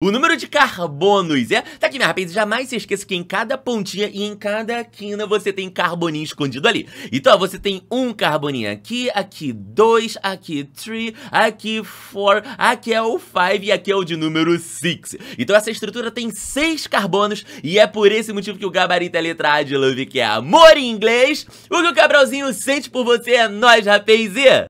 O número de carbonos, é? Tá aqui, minha rapaz, jamais se esqueça que em cada pontinha e em cada quina você tem carboninho escondido ali. Então, ó, você tem um carboninho aqui, aqui dois, aqui three, aqui four, aqui é o five e aqui é o de número six. Então, essa estrutura tem seis carbonos e é por esse motivo que o gabarito é a letra A de Love, que é amor em inglês. O que o Cabralzinho sente por você é nós, rapaz, e...